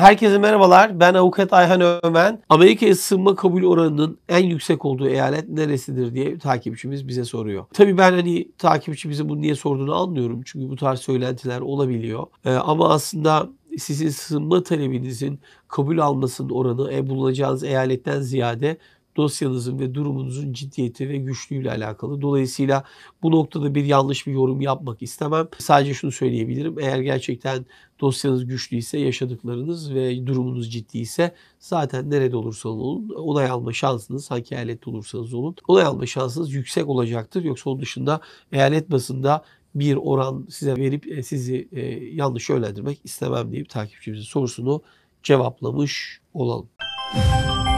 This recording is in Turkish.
Herkese merhabalar. Ben avukat Ayhan Ömen. Amerika'ya sığınma kabul oranının en yüksek olduğu eyalet neresidir diye takipçimiz bize soruyor. Tabii ben hani takipçimizin bunu niye sorduğunu anlıyorum. Çünkü bu tarz söylentiler olabiliyor. Ee, ama aslında sizin sığınma talebinizin kabul almasının oranı e, bulunacağınız eyaletten ziyade dosyanızın ve durumunuzun ciddiyeti ve güçlüğüyle alakalı. Dolayısıyla bu noktada bir yanlış bir yorum yapmak istemem. Sadece şunu söyleyebilirim. Eğer gerçekten dosyanız güçlüyse, yaşadıklarınız ve durumunuz ciddiyse zaten nerede olursanız olun onay alma şansınız, hangi eyalette olursanız olun onay alma şansınız yüksek olacaktır. Yoksa onun dışında eyalet basında bir oran size verip e, sizi e, yanlış yönlendirmek istemem deyip takipçimizin sorusunu cevaplamış olalım.